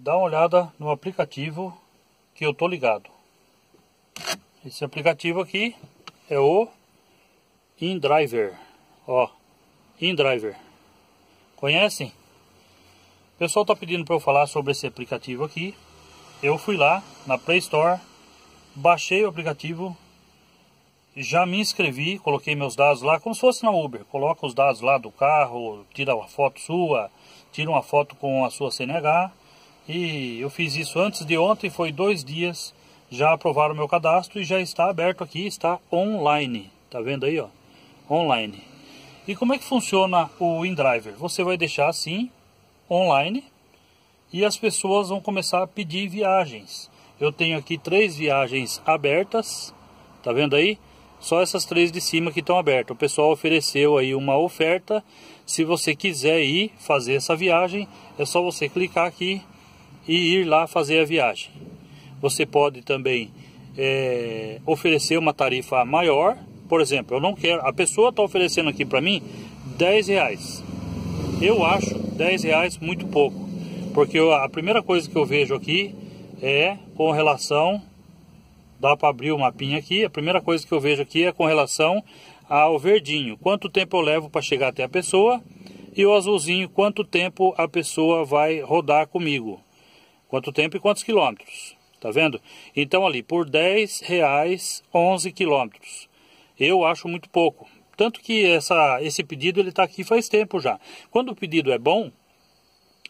dá uma olhada no aplicativo que eu tô ligado. Esse aplicativo aqui é o InDriver. Ó, InDriver. Conhecem? O pessoal tá pedindo para eu falar sobre esse aplicativo aqui. Eu fui lá na Play Store, baixei o aplicativo, já me inscrevi, coloquei meus dados lá, como se fosse na Uber. Coloca os dados lá do carro, tira uma foto sua, tira uma foto com a sua CNH e eu fiz isso antes de ontem, foi dois dias. Já aprovaram o meu cadastro e já está aberto aqui, está online. Tá vendo aí, ó? Online. E como é que funciona o InDriver? Você vai deixar assim, online, e as pessoas vão começar a pedir viagens. Eu tenho aqui três viagens abertas, tá vendo aí? Só essas três de cima que estão abertas. O pessoal ofereceu aí uma oferta. Se você quiser ir fazer essa viagem, é só você clicar aqui e ir lá fazer a viagem. Você pode também é, oferecer uma tarifa maior, por exemplo, eu não quero, a pessoa está oferecendo aqui para mim 10 reais. Eu acho 10 reais muito pouco, porque eu, a primeira coisa que eu vejo aqui é com relação, dá para abrir o mapinha aqui, a primeira coisa que eu vejo aqui é com relação ao verdinho, quanto tempo eu levo para chegar até a pessoa, e o azulzinho, quanto tempo a pessoa vai rodar comigo. Quanto tempo e quantos quilômetros? Tá vendo? Então ali, por 10 reais, 11 quilômetros. Eu acho muito pouco. Tanto que essa, esse pedido ele está aqui faz tempo já. Quando o pedido é bom,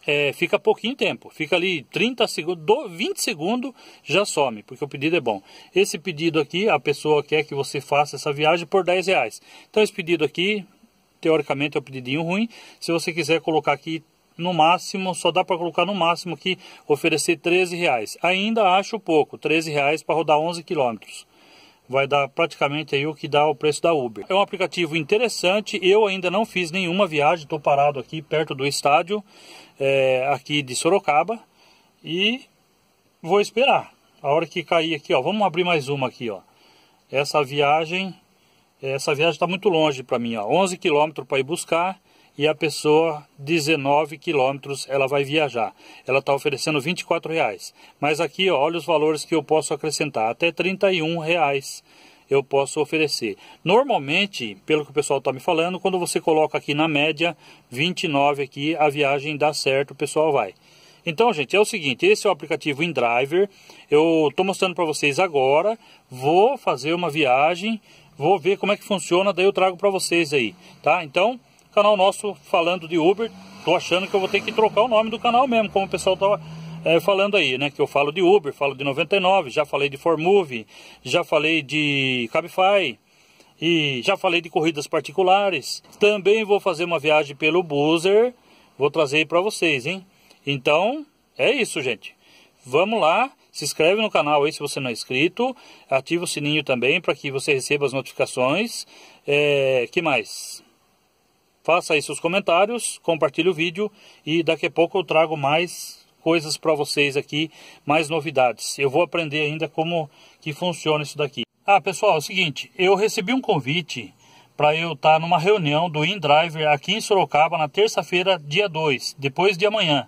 é, fica pouquinho tempo, fica ali 30 segundos, 20 segundos já some, porque o pedido é bom. Esse pedido aqui, a pessoa quer que você faça essa viagem por 10 reais. Então esse pedido aqui, teoricamente é um pedidinho ruim, se você quiser colocar aqui no máximo, só dá para colocar no máximo aqui, oferecer 13 reais. Ainda acho pouco, 13 reais para rodar 11 quilômetros. Vai dar praticamente aí o que dá o preço da Uber. É um aplicativo interessante, eu ainda não fiz nenhuma viagem, estou parado aqui perto do estádio, é, aqui de Sorocaba, e vou esperar. A hora que cair aqui, ó, vamos abrir mais uma aqui, ó. Essa viagem, essa viagem está muito longe para mim, ó, 11 quilômetros para ir buscar, e a pessoa 19 quilômetros ela vai viajar. Ela está oferecendo 24 reais. Mas aqui, olha os valores que eu posso acrescentar, até 31 reais eu posso oferecer. Normalmente, pelo que o pessoal está me falando, quando você coloca aqui na média 29 aqui, a viagem dá certo, o pessoal vai. Então, gente, é o seguinte, esse é o aplicativo InDriver, eu estou mostrando para vocês agora, vou fazer uma viagem, vou ver como é que funciona, daí eu trago para vocês aí, tá? Então, canal nosso falando de Uber. Tô achando que eu vou ter que trocar o nome do canal mesmo, como o pessoal tá é, falando aí, né? Que eu falo de Uber, falo de 99, já falei de Formove, já falei de Cabify e já falei de corridas particulares. Também vou fazer uma viagem pelo Boozer, vou trazer aí para vocês, hein? Então, é isso, gente. Vamos lá, se inscreve no canal aí se você não é inscrito, ativa o sininho também para que você receba as notificações. É, que mais? Faça aí seus comentários, compartilhe o vídeo e daqui a pouco eu trago mais coisas para vocês aqui, mais novidades. Eu vou aprender ainda como que funciona isso daqui. Ah, pessoal, é o seguinte, eu recebi um convite para eu estar tá numa reunião do InDriver aqui em Sorocaba na terça-feira, dia 2, depois de amanhã.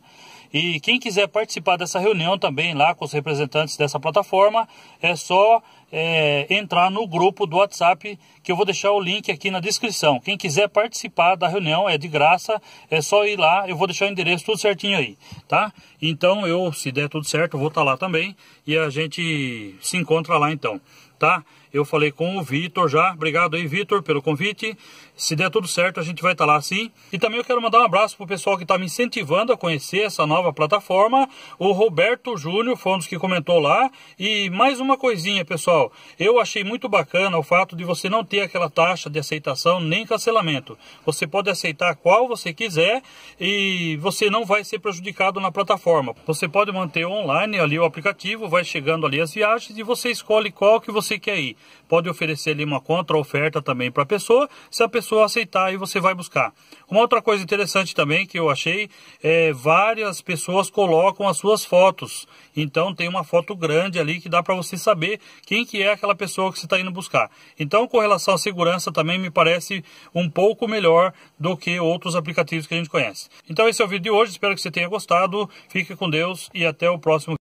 E quem quiser participar dessa reunião também lá com os representantes dessa plataforma, é só é, entrar no grupo do WhatsApp, que eu vou deixar o link aqui na descrição. Quem quiser participar da reunião é de graça, é só ir lá, eu vou deixar o endereço tudo certinho aí, tá? Então eu, se der tudo certo, vou estar tá lá também e a gente se encontra lá então, tá? Eu falei com o Vitor já. Obrigado aí, Vitor, pelo convite. Se der tudo certo, a gente vai estar tá lá sim. E também eu quero mandar um abraço pro pessoal que está me incentivando a conhecer essa nova plataforma. O Roberto Júnior foi um dos que comentou lá. E mais uma coisinha, pessoal. Eu achei muito bacana o fato de você não ter aquela taxa de aceitação nem cancelamento. Você pode aceitar qual você quiser e você não vai ser prejudicado na plataforma. Você pode manter online ali o aplicativo, vai chegando ali as viagens e você escolhe qual que você quer ir pode oferecer ali uma contra-oferta também para a pessoa, se a pessoa aceitar e você vai buscar. Uma outra coisa interessante também que eu achei é várias pessoas colocam as suas fotos. Então tem uma foto grande ali que dá para você saber quem que é aquela pessoa que você está indo buscar. Então com relação à segurança também me parece um pouco melhor do que outros aplicativos que a gente conhece. Então esse é o vídeo de hoje, espero que você tenha gostado. Fique com Deus e até o próximo